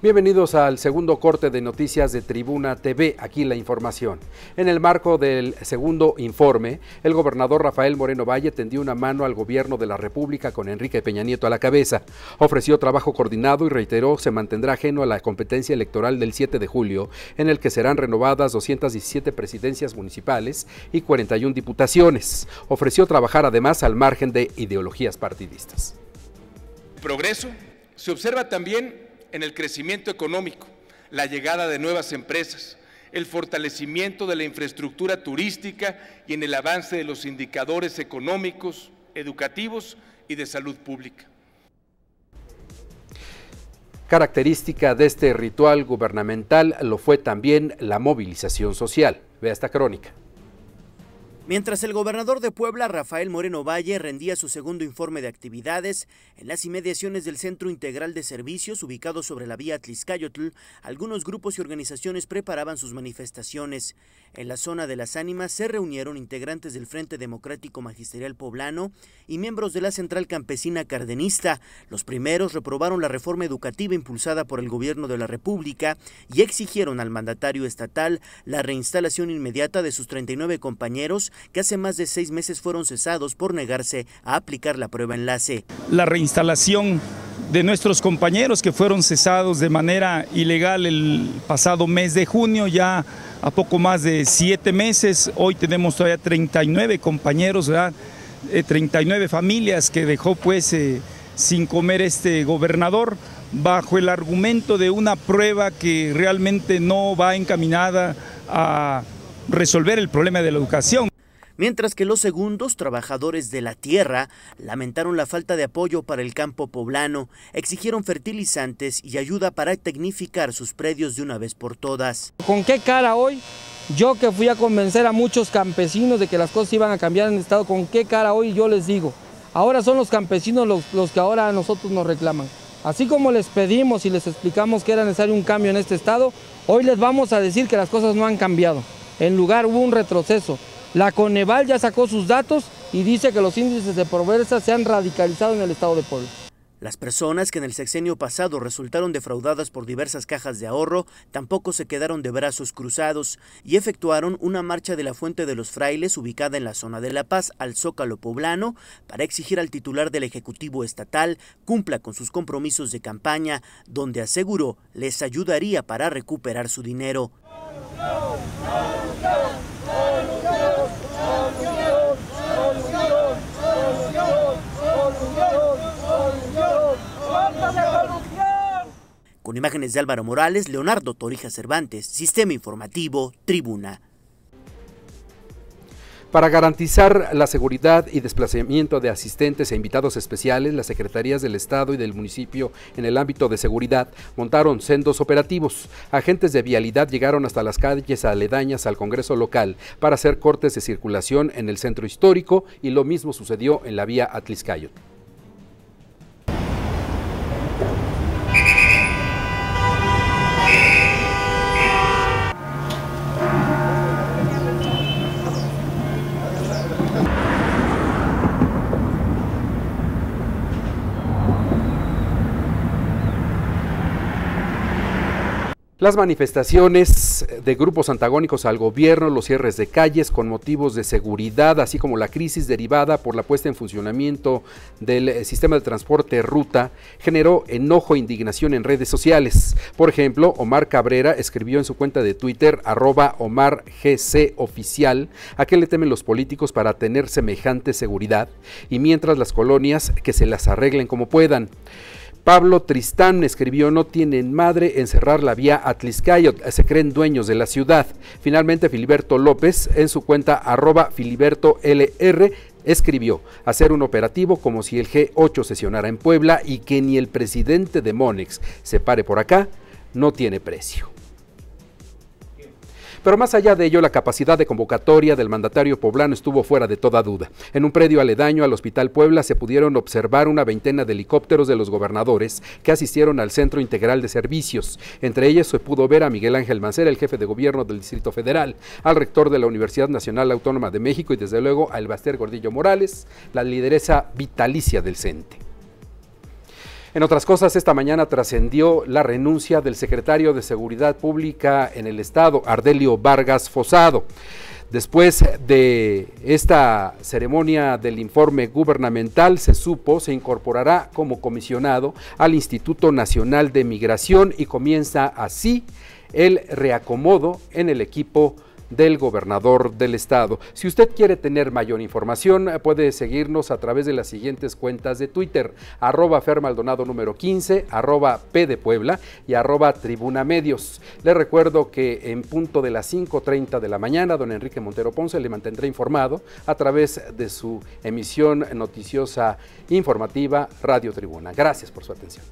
Bienvenidos al segundo corte de noticias de Tribuna TV, aquí la información. En el marco del segundo informe, el gobernador Rafael Moreno Valle tendió una mano al gobierno de la República con Enrique Peña Nieto a la cabeza, ofreció trabajo coordinado y reiteró se mantendrá ajeno a la competencia electoral del 7 de julio, en el que serán renovadas 217 presidencias municipales y 41 diputaciones. Ofreció trabajar además al margen de ideologías partidistas. Progreso se observa también en el crecimiento económico, la llegada de nuevas empresas, el fortalecimiento de la infraestructura turística y en el avance de los indicadores económicos, educativos y de salud pública. Característica de este ritual gubernamental lo fue también la movilización social. Vea esta crónica. Mientras el gobernador de Puebla, Rafael Moreno Valle, rendía su segundo informe de actividades, en las inmediaciones del Centro Integral de Servicios, ubicado sobre la vía Atliscayotl, algunos grupos y organizaciones preparaban sus manifestaciones. En la zona de las ánimas se reunieron integrantes del Frente Democrático Magisterial Poblano y miembros de la Central Campesina Cardenista. Los primeros reprobaron la reforma educativa impulsada por el gobierno de la República y exigieron al mandatario estatal la reinstalación inmediata de sus 39 compañeros que hace más de seis meses fueron cesados por negarse a aplicar la prueba enlace. La reinstalación de nuestros compañeros que fueron cesados de manera ilegal el pasado mes de junio, ya a poco más de siete meses, hoy tenemos todavía 39 compañeros, 39 eh, familias que dejó pues eh, sin comer este gobernador bajo el argumento de una prueba que realmente no va encaminada a resolver el problema de la educación mientras que los segundos, trabajadores de la tierra, lamentaron la falta de apoyo para el campo poblano, exigieron fertilizantes y ayuda para tecnificar sus predios de una vez por todas. ¿Con qué cara hoy? Yo que fui a convencer a muchos campesinos de que las cosas iban a cambiar en el Estado, ¿con qué cara hoy yo les digo? Ahora son los campesinos los, que ahora a nosotros nos reclaman. Así como les pedimos y les explicamos que era necesario un cambio en este estado, hoy les vamos a decir que las cosas no han cambiado. En lugar hubo un retroceso. La Coneval ya sacó sus datos y dice que los índices de pobreza se han radicalizado en el estado de Puebla. Las personas que en el sexenio pasado resultaron defraudadas por diversas cajas de ahorro tampoco se quedaron de brazos cruzados y efectuaron una marcha de la Fuente de los Frailes ubicada en la zona de La Paz al Zócalo poblano para exigir al titular del Ejecutivo Estatal cumpla con sus compromisos de campaña, donde aseguró les ayudaría para recuperar su dinero. ¡No, de Álvaro Morales, Leonardo Torija Cervantes, Sistema Informativo, Tribuna. Para garantizar la seguridad y desplazamiento de asistentes e invitados especiales, las secretarías del Estado y del municipio en el ámbito de seguridad montaron sendos operativos. Agentes de vialidad llegaron hasta las calles aledañas al Congreso local para hacer cortes de circulación en el centro histórico y lo mismo sucedió en la vía Atliscayot. Las manifestaciones eh, de grupos antagónicos al gobierno, los cierres de calles con motivos de seguridad, así como la crisis derivada por la puesta en funcionamiento del eh, sistema de transporte ruta, generó enojo e indignación en redes sociales. Por ejemplo, Omar Cabrera escribió en su cuenta de Twitter, arroba Omar GC oficial, a qué le temen los políticos para tener semejante seguridad, y mientras las colonias que se las arreglen como puedan. Pablo Tristán escribió, no tienen madre encerrar la vía Atliscayot, se creen dueños de la ciudad. Finalmente, Filiberto López, en su cuenta arroba Filiberto LR, escribió, hacer un operativo como si el G8 sesionara en Puebla y que ni el presidente de Monex se pare por acá, no tiene precio. Pero más allá de ello, la capacidad de convocatoria del mandatario poblano estuvo fuera de toda duda. En un predio aledaño al Hospital Puebla se pudieron observar una veintena de helicópteros de los gobernadores que asistieron al Centro Integral de Servicios. Entre ellos se pudo ver a Miguel Ángel Mancera, el jefe de gobierno del Distrito Federal, al rector de la Universidad Nacional Autónoma de México y desde luego a Elbaster Gordillo Morales, la lideresa vitalicia del CENTE. En otras cosas, esta mañana trascendió la renuncia del secretario de Seguridad Pública en el Estado, Ardelio Vargas Fosado. Después de esta ceremonia del informe gubernamental, se supo, se incorporará como comisionado al Instituto Nacional de Migración y comienza así el reacomodo en el equipo del gobernador del estado. Si usted quiere tener mayor información, puede seguirnos a través de las siguientes cuentas de Twitter, arroba fermaldonado número 15, arroba P de Puebla y arroba Tribuna Medios. Le recuerdo que en punto de las 5.30 de la mañana, don Enrique Montero Ponce le mantendrá informado a través de su emisión noticiosa informativa Radio Tribuna. Gracias por su atención.